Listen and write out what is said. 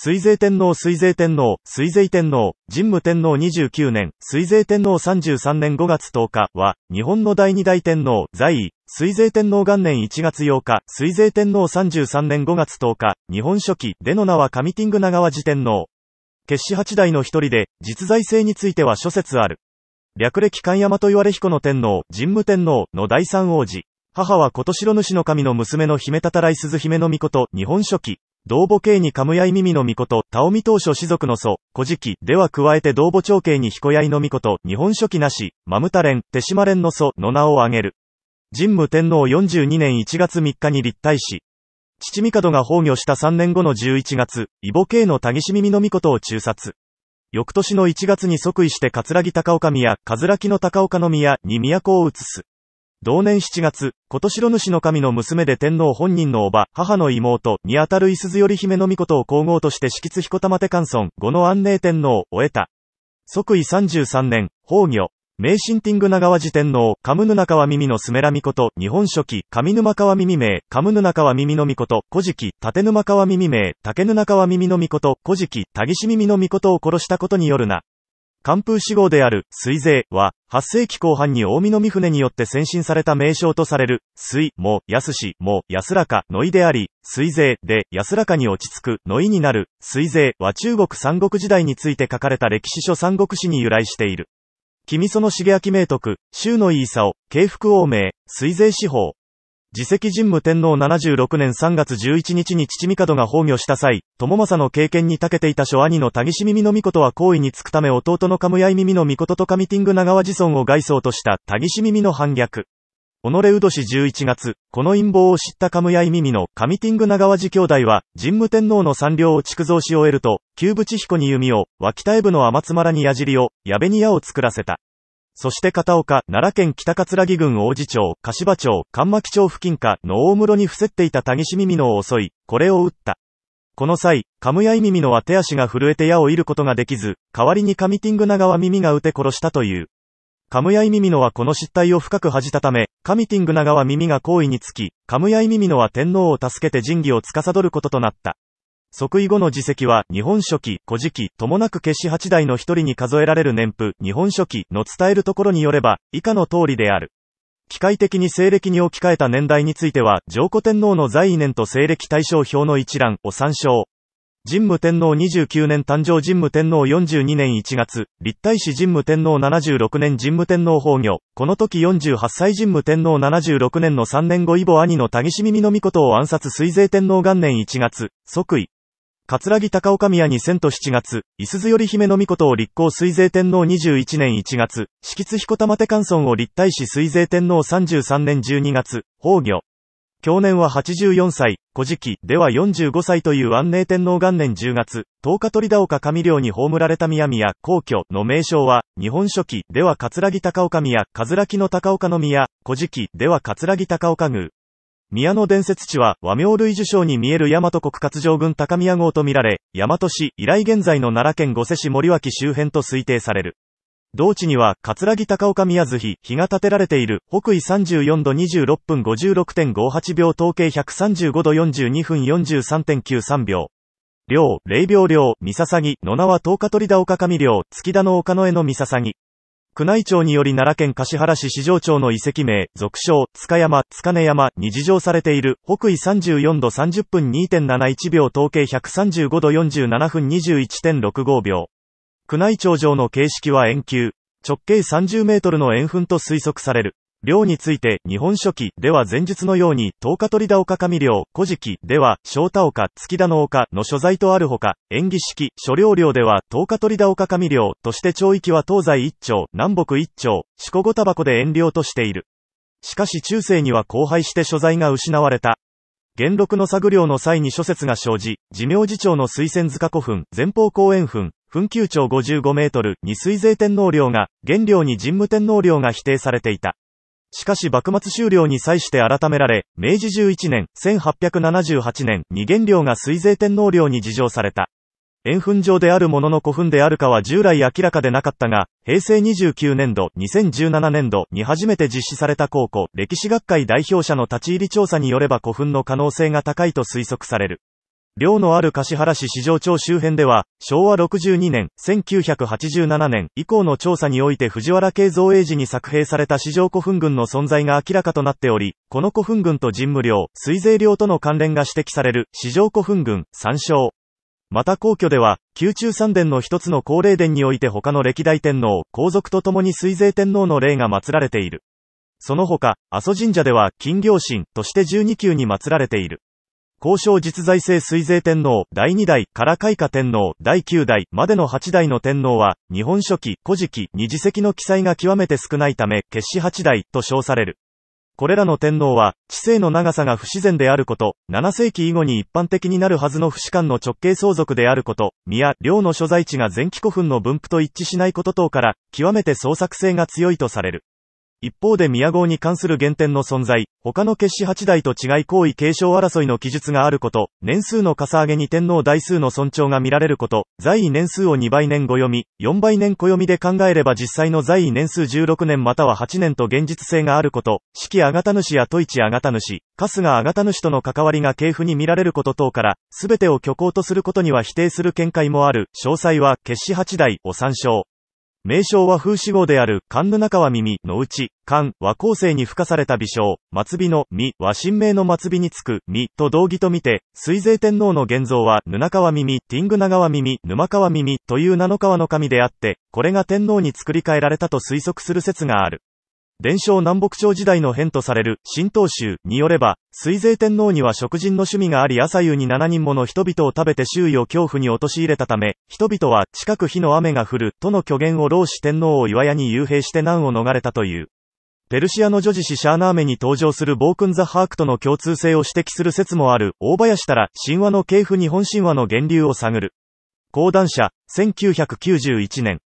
水税天皇水税天皇、水税天皇、神武天皇29年、水税天皇33年5月10日は、日本の第二大天皇、在位、水税天皇元年1月8日、水税天皇33年5月10日、日本初期、での名は上天狗長和寺天皇。決死八代の一人で、実在性については諸説ある。略歴関山と言われ彦の天皇、神武天皇の第三王子。母は琴城主の神の娘の姫たたらい鈴姫の御子と日本書紀、道母系にカムヤイミミのこと、タオミ当初氏族の祖、古事記、では加えて道母長系に彦ヤイのこと、日本書紀なし、マムタレン、テシマレンの祖の名を挙げる。神武天皇42年1月3日に立体し、父帝が崩御した3年後の11月、異母系のタ谷しミみのことを中殺。翌年の1月に即位して桂木高岡宮、葛木の高岡の宮に都を移す。同年7月、今年の主の神の娘で天皇本人の叔母、母の妹、にあたる伊鈴頼姫の御とを皇后として敷津彦玉手観村後の安寧天皇を終えた。即位33年、崩御、名神ティング長和寺天皇、カムヌナカワ耳のスメラミコと、日本書紀、上沼ミ耳名、カムヌナカワ耳のみこと、古事記、立沼川耳名、カワミ耳のミコと、古事記、タギシ耳のミコとを殺したことによるな。寒風死号である水税は、8世紀後半に大見の御船によって先進された名称とされる、水も安しも安らかのいであり、水税で安らかに落ち着くのいになる、水税は中国三国時代について書かれた歴史書三国史に由来している。君その重明明徳、州のいいさを、慶福王名、水税司法、自責神武天皇76年3月11日に父帝が崩御した際、友政の経験に長けていた諸兄の田岸耳の御とは行為につくため弟のカムヤイ耳の御子とカミティング長和自尊を外装とした田岸耳の反逆。己うどし11月、この陰謀を知ったカムヤイ耳のカミティング長和寺兄弟は、神武天皇の三領を築造し終えると、旧淵彦に弓を、脇田部の天津原に矢尻を、矢部に矢を作らせた。そして片岡、奈良県北葛城郡王子町、柏町、神牧町付近かの大室に伏せっていたタギシ耳のを襲い、これを撃った。この際、カムヤイ耳のは手足が震えて矢を射ることができず、代わりにカミティング長は耳が打て殺したという。カムヤイ耳のはこの失態を深く恥じたため、カミティング長は耳が好意につき、カムヤイ耳のは天皇を助けて神器を司ることとなった。即位後の自席は、日本書紀、古事記、ともなく決死八代の一人に数えられる年譜、日本書紀の伝えるところによれば、以下の通りである。機械的に西暦に置き換えた年代については、上古天皇の在位年と西暦対象表の一覧を参照。神武天皇29年誕生神武天皇42年1月、立体史神武天皇76年神武天皇崩御、この時48歳神武天皇76年の3年後イボ兄の田岸耳の御事を暗殺水勢天皇元年1月、即位。葛城高岡宮に千と七月、伊鈴より姫の御事を立候水税天皇二十一年一月、敷津彦玉手観村を立体し水税天皇三十三年十二月、崩御。去年は八十四歳、古事記では四十五歳という安寧天皇元年十月、十日鳥田岡上領に葬られた宮宮、皇居の名称は、日本書紀では葛城高岡宮、葛城の高岡の宮、古事記では葛城高岡宮。宮の伝説地は和名類受賞に見える大和国活上軍高宮号とみられ、大和市以来現在の奈良県五瀬市森脇周辺と推定される。同地には、葛城高岡宮津日、日が建てられている、北緯34度26分56.58秒、統計135度42分43.93秒。両、霊廟両、三笹木、野縄十日鳥田岡上両、月田の岡野江の三笹木。宮内庁により奈良県橿原市市場町の遺跡名、俗称、塚山、塚根山に事情されている、北緯34度30分2.71秒、統計135度47分21.65秒。宮内庁上の形式は円球、直径30メートルの円墳と推測される。寮について、日本書紀では前述のように、東日鳥田岡上寮、古事記では、小太岡、月田の岡の所在とあるほか、演技式、諸寮寮では、東日鳥田岡上寮として町域は東西一丁、南北一丁、四股五タバコで遠寮としている。しかし中世には荒廃して所在が失われた。元禄の作業の際に諸説が生じ、寿命寺町の水仙塚古墳、前方公園墳、墳丘長55メートル二水税天皇陵が、原寮に神武天皇陵が否定されていた。しかし幕末終了に際して改められ、明治11年、1878年に元領が水税天皇領に事情された。円墳状であるものの古墳であるかは従来明らかでなかったが、平成29年度、2017年度に初めて実施された高校、歴史学会代表者の立ち入り調査によれば古墳の可能性が高いと推測される。寮のある橿原市市場町周辺では、昭和62年、1987年以降の調査において藤原系造営時に作兵された市場古墳群の存在が明らかとなっており、この古墳群と神武寮、水税寮との関連が指摘される、市場古墳群、参照。また皇居では、宮中三殿の一つの高齢殿において他の歴代天皇、皇族と共に水税天皇の霊が祀られている。その他、阿蘇神社では、金行神として12級に祀られている。交渉実在性水税天皇、第二代、から開花天皇、第九代、までの八代の天皇は、日本書紀、古事記、二次席の記載が極めて少ないため、決死八代、と称される。これらの天皇は、知性の長さが不自然であること、7世紀以後に一般的になるはずの不死官の直系相続であること、宮、領の所在地が前期古墳の分布と一致しないこと等から、極めて創作性が強いとされる。一方で宮号に関する原点の存在、他の決死八代と違い行為継承争いの記述があること、年数のかさ上げに天皇代数の尊重が見られること、在位年数を2倍年5読み、4倍年読みで考えれば実際の在位年数16年または8年と現実性があること、式あがた主や都市あがた主、春日あがた主との関わりが系譜に見られること等から、すべてを虚構とすることには否定する見解もある、詳細は決死八代を参照。名称は風刺号である、神の中は耳のうち、漢は後世に付加された微称、末尾の身は神明の末尾につく、身と同義とみて、水勢天皇の現像は、布川耳、ティング長は耳、沼川耳という名の川の神であって、これが天皇に作り変えられたと推測する説がある。伝承南北朝時代の変とされる、新東州によれば、水勢天皇には食人の趣味があり朝夕に7人もの人々を食べて周囲を恐怖に陥れたため、人々は近く火の雨が降る、との虚言を老子天皇を岩屋に幽閉して難を逃れたという。ペルシアの女子シシャーナーメに登場する暴君ザ・ハークとの共通性を指摘する説もある、大林たら、神話の系譜日本神話の源流を探る。講談社、1991年。